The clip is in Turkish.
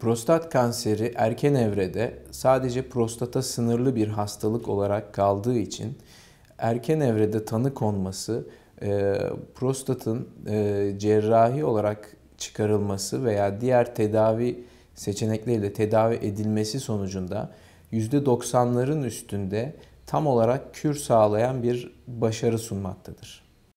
Prostat kanseri erken evrede sadece prostata sınırlı bir hastalık olarak kaldığı için erken evrede tanı konması, e, prostatın e, cerrahi olarak çıkarılması veya diğer tedavi seçenekleriyle tedavi edilmesi sonucunda %90'ların üstünde tam olarak kür sağlayan bir başarı sunmaktadır.